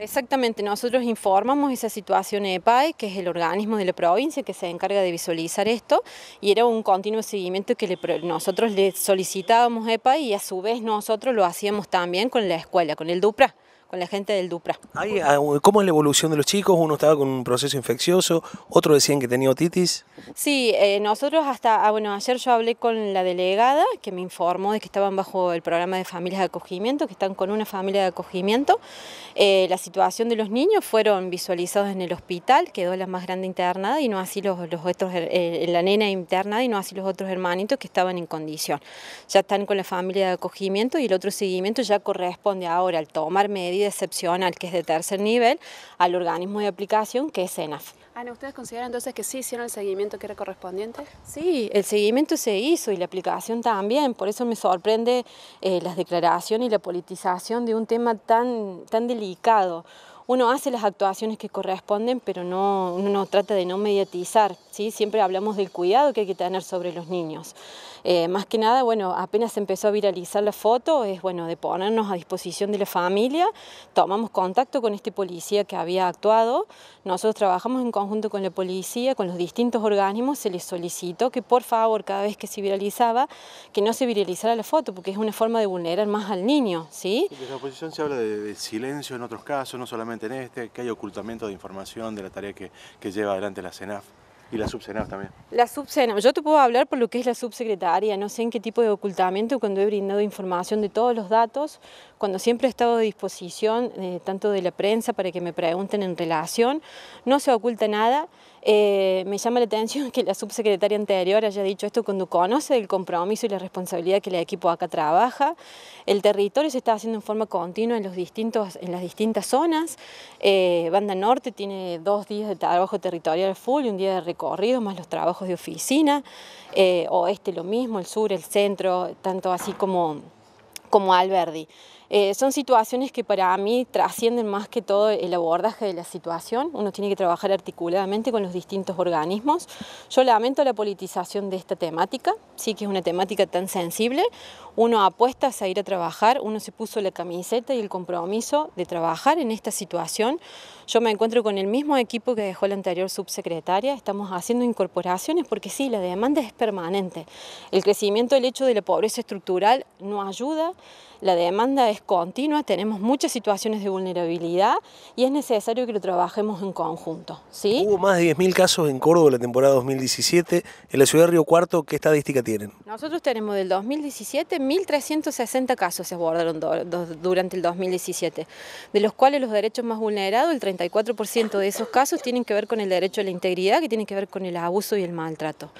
Exactamente, nosotros informamos esa situación EPAI, que es el organismo de la provincia que se encarga de visualizar esto, y era un continuo seguimiento que nosotros le solicitábamos a EPAI y a su vez nosotros lo hacíamos también con la escuela, con el DUPRA con la gente del Dupra. Ah, ¿Cómo es la evolución de los chicos? Uno estaba con un proceso infeccioso, otro decían que tenía otitis. Sí, eh, nosotros hasta, ah, bueno, ayer yo hablé con la delegada que me informó de que estaban bajo el programa de familias de acogimiento, que están con una familia de acogimiento. Eh, la situación de los niños fueron visualizados en el hospital, quedó la más grande internada y no así los, otros, eh, la nena internada y no así los otros hermanitos que estaban en condición. Ya están con la familia de acogimiento y el otro seguimiento ya corresponde ahora al tomar medidas excepcional, que es de tercer nivel, al organismo de aplicación, que es ENAF. Ana, ¿ustedes consideran entonces que sí hicieron el seguimiento que era correspondiente? Sí, el seguimiento se hizo y la aplicación también, por eso me sorprende eh, las declaraciones y la politización de un tema tan, tan delicado uno hace las actuaciones que corresponden, pero no, uno trata de no mediatizar. ¿sí? Siempre hablamos del cuidado que hay que tener sobre los niños. Eh, más que nada, bueno, apenas empezó a viralizar la foto, es bueno, de ponernos a disposición de la familia, tomamos contacto con este policía que había actuado, nosotros trabajamos en conjunto con la policía, con los distintos organismos, se les solicitó que por favor, cada vez que se viralizaba, que no se viralizara la foto, porque es una forma de vulnerar más al niño, ¿sí? la oposición se habla de silencio en otros casos, no solamente este, que hay ocultamiento de información de la tarea que, lleva adelante la CENAF. Y la subsenaf también. La subsenaf, yo te puedo hablar por lo que es la subsecretaria, no sé en qué tipo de ocultamiento, cuando he brindado información de todos los datos, cuando siempre he estado a disposición eh, tanto de la prensa para que me pregunten en relación, no se oculta nada. Eh, me llama la atención que la subsecretaria anterior haya dicho esto cuando conoce el compromiso y la responsabilidad que el equipo acá trabaja. El territorio se está haciendo en forma continua en, los distintos, las distintas zonas. Eh, Banda Norte tiene dos días de trabajo territorial full y un día de recorrido, más los trabajos de oficina. Eh, oeste lo mismo, el sur, el centro, tanto así como, como Alberdi. Eh, son situaciones que para mí trascienden más que todo el abordaje de la situación. Uno tiene que trabajar articuladamente con los distintos organismos. Yo lamento la politización de esta temática, sí que es una temática tan sensible. Uno apuesta a ir a trabajar, uno se puso la camiseta y el compromiso de trabajar en esta situación. Yo me encuentro con el mismo equipo que dejó la anterior subsecretaria, estamos haciendo incorporaciones porque sí, la demanda es permanente. El crecimiento del hecho de la pobreza estructural no ayuda, la demanda es continua, tenemos muchas situaciones de vulnerabilidad y es necesario que lo trabajemos en conjunto. ¿sí? Hubo más de 10.000 casos en Córdoba la temporada 2017. En la ciudad de Río Cuarto, ¿qué estadística tienen? Nosotros tenemos del 2017 1.360 casos se abordaron durante el 2017, de los cuales los derechos más vulnerados, el 34% de esos casos tienen que ver con el derecho a la integridad, que tienen que ver con el abuso y el maltrato.